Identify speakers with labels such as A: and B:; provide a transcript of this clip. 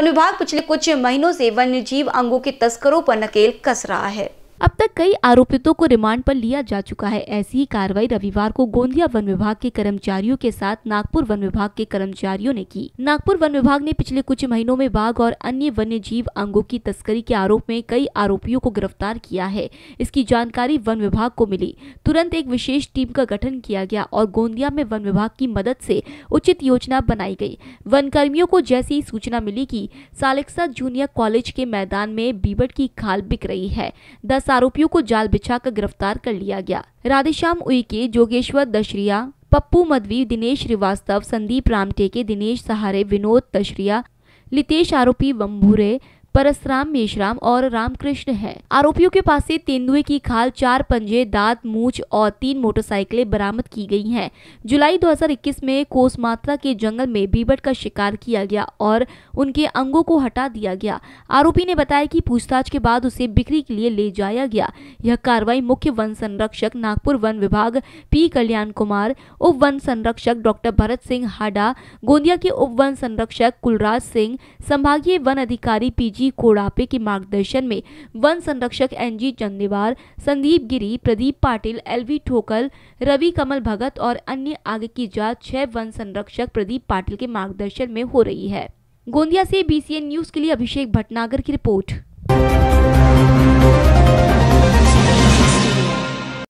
A: one विभाग पिछले कुछ महीनों से वन्य जीव अंगों के तस्करों पर नकेल कस रहा है
B: अब तक कई आरोपितों को रिमांड पर लिया जा चुका है ऐसी ही कार्रवाई रविवार को गोंदिया वन विभाग के कर्मचारियों के साथ नागपुर वन विभाग के कर्मचारियों ने की नागपुर वन विभाग ने पिछले कुछ महीनों में बाघ और अन्य वन्य जीव अंगों की तस्करी के आरोप में कई आरोपियों को गिरफ्तार किया है इसकी जानकारी वन विभाग को मिली तुरंत एक विशेष टीम का गठन किया गया और गोंदिया में वन विभाग की मदद से उचित योजना बनाई गई वन कर्मियों को जैसी ही सूचना मिली कि सालेक्सा जूनियर कॉलेज के मैदान में बीबट की खाल बिक रही है दस आरोपियों को जाल कर गिरफ्तार कर लिया गया राधेश्याम उइके जोगेश्वर दशरिया पप्पू मधवी दिनेश श्रीवास्तव संदीप रामटेके दिनेश सहारे विनोद दशरिया लितेश आरोपी वम्भूरे परसराम मेशराम और रामकृष्ण है आरोपियों के पास से तेंदुए की खाल चार पंजे दांत मूछ और तीन मोटरसाइकिलें बरामद की गई हैं जुलाई 2021 में कोसमात्रा के जंगल में बीबट का शिकार किया गया और उनके अंगों को हटा दिया गया आरोपी ने बताया कि पूछताछ के बाद उसे बिक्री के लिए ले जाया गया यह कार्रवाई मुख्य वन संरक्षक नागपुर वन विभाग पी कल्याण कुमार उप वन संरक्षक डॉक्टर भरत सिंह हाडा गोंदिया के उप वन संरक्षक कुलराज सिंह संभागीय वन अधिकारी पी जी कोड़ापे के मार्गदर्शन में वन संरक्षक N G Chandewar Sandeep Giri Pradeep Patil L V Thokal Ravi कमल भगत और अन्य आगे की जांच छह वन संरक्षक प्रदीप पाटिल के मार्गदर्शन में हो रही है गोंदिया से बीसीएन न्यूज के लिए अभिषेक भटनागर की रिपोर्ट